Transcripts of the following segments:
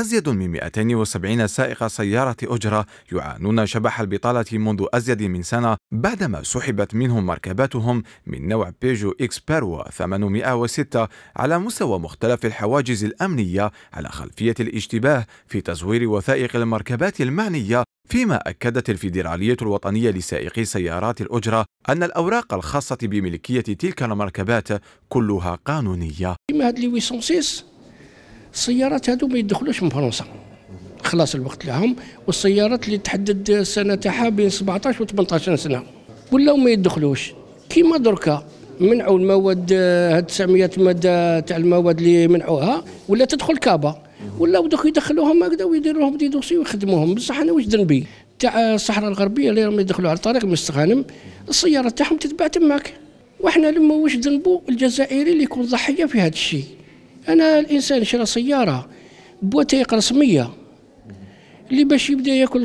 أزيد من 270 سائق سيارة أجرة يعانون شبح البطالة منذ أزيد من سنة بعدما سحبت منهم مركباتهم من نوع بيجو إكس بيرو 806 على مستوى مختلف الحواجز الأمنية على خلفية الاشتباه في تزوير وثائق المركبات المعنية فيما أكدت الفيدرالية الوطنية لسائقي سيارات الأجرة أن الأوراق الخاصة بملكية تلك المركبات كلها قانونية. السيارات هادو ما يدخلوش من فرنسا خلاص الوقت لهم والسيارات اللي تحدد السنه تاعها بين 17 و 18 سنه ولاو ما يدخلوش كيما دركا منعوا المواد آه، هاد 900 ماده تاع المواد اللي منعوها ولا تدخل كابا ولا دوك يدخلوهم هكذا لهم دي دوسي ويخدموهم بصح انا واش ذنبي تاع آه، الصحراء الغربيه اللي راهم يدخلوا على الطريق مستغانم السياره تاعهم تتباع تماك وحنا لما واش ذنبو الجزائري اللي يكون ضحيه في هذا الشيء انا الانسان شرى سياره بوتيق رسميه اللي باش يبدا ياكل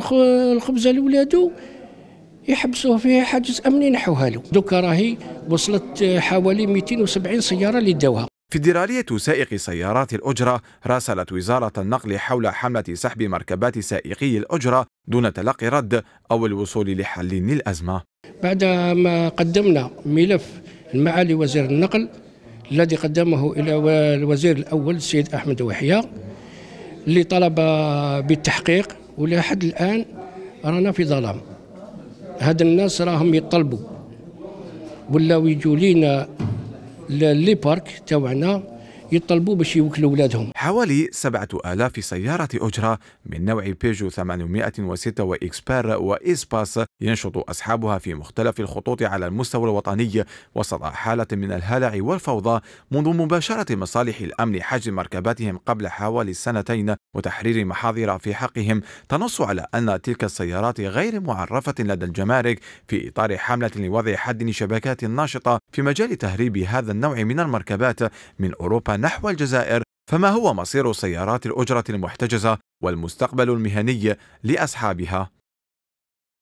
الخبزه لولادو يحبسوه فيها حاجز امني نحوها له دوكا راهي وصلت حوالي 270 سياره اللي داوها فيدرالية سائق سيارات الأجرة راسلت وزارة النقل حول حملة سحب مركبات سائقي الأجرة دون تلقي رد أو الوصول لحل للأزمة بعد ما قدمنا ملف المعالي وزير النقل الذي قدمه إلى الوزير الأول السيد أحمد وحيا اللي طلب بالتحقيق ولحد الآن رانا في ظلام هاد الناس راهم يطلبوا ولاو يجوا لينا لي بارك تاعنا يطلبوا باش يوكلوا ولادهم حوالي 7000 سيارة أجرة من نوع بيجو 806 وإكسبير وإسباس ينشط أصحابها في مختلف الخطوط على المستوى الوطني وسط حالة من الهلع والفوضى منذ مباشرة مصالح الأمن حجز مركباتهم قبل حوالي سنتين وتحرير محاضر في حقهم تنص على أن تلك السيارات غير معرفة لدى الجمارك في إطار حملة لوضع حد لشبكات ناشطة في مجال تهريب هذا النوع من المركبات من أوروبا نحو الجزائر فما هو مصير سيارات الأجرة المحتجزة والمستقبل المهني لأصحابها؟